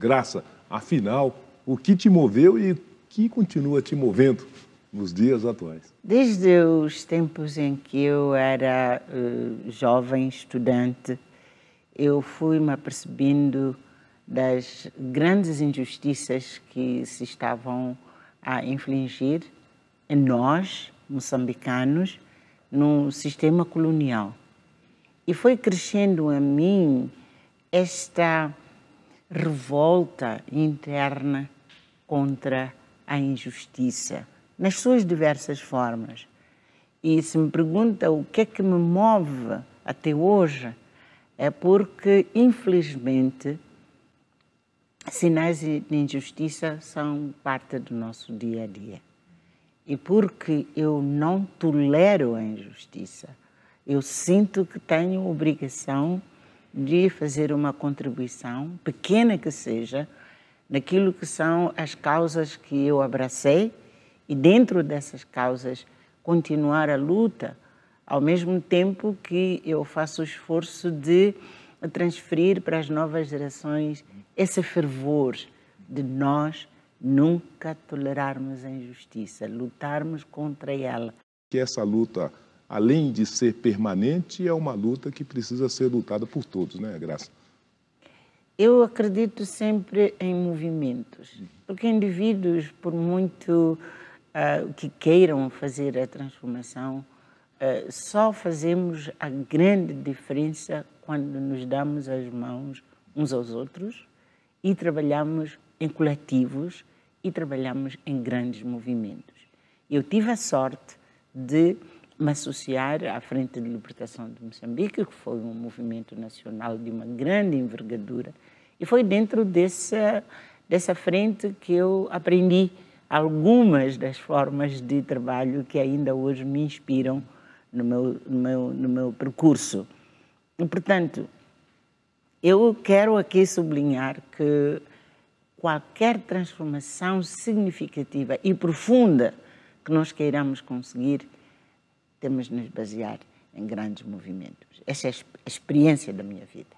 Graça, afinal, o que te moveu e que continua te movendo nos dias atuais? Desde os tempos em que eu era uh, jovem estudante, eu fui me apercebendo das grandes injustiças que se estavam a infligir em nós, moçambicanos, num sistema colonial. E foi crescendo em mim esta revolta interna contra a injustiça, nas suas diversas formas. E se me pergunta o que é que me move até hoje, é porque, infelizmente, sinais de injustiça são parte do nosso dia a dia. E porque eu não tolero a injustiça, eu sinto que tenho obrigação de fazer uma contribuição, pequena que seja, naquilo que são as causas que eu abracei e, dentro dessas causas, continuar a luta, ao mesmo tempo que eu faço o esforço de transferir para as novas gerações esse fervor de nós nunca tolerarmos a injustiça, lutarmos contra ela. Que essa luta além de ser permanente, é uma luta que precisa ser lutada por todos, né, Graça? Eu acredito sempre em movimentos, porque indivíduos, por muito uh, que queiram fazer a transformação, uh, só fazemos a grande diferença quando nos damos as mãos uns aos outros e trabalhamos em coletivos e trabalhamos em grandes movimentos. Eu tive a sorte de me associar à Frente de Libertação de Moçambique, que foi um movimento nacional de uma grande envergadura. E foi dentro dessa, dessa frente que eu aprendi algumas das formas de trabalho que ainda hoje me inspiram no meu, no meu, no meu percurso. E, portanto, eu quero aqui sublinhar que qualquer transformação significativa e profunda que nós queiramos conseguir temos de nos basear em grandes movimentos. Essa é a experiência da minha vida.